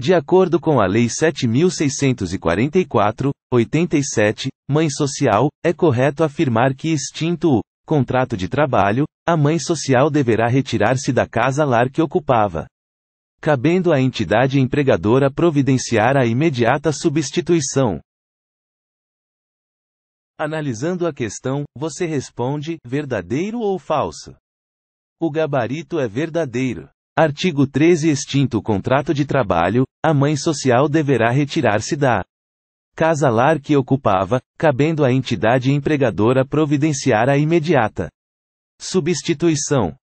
De acordo com a Lei 7.644, 87, Mãe Social, é correto afirmar que extinto o contrato de trabalho, a mãe social deverá retirar-se da casa-lar que ocupava. Cabendo à entidade empregadora providenciar a imediata substituição. Analisando a questão, você responde: verdadeiro ou falso? O gabarito é verdadeiro. Artigo 13 Extinto o contrato de trabalho, a mãe social deverá retirar-se da casa lar que ocupava, cabendo à entidade empregadora providenciar a imediata substituição.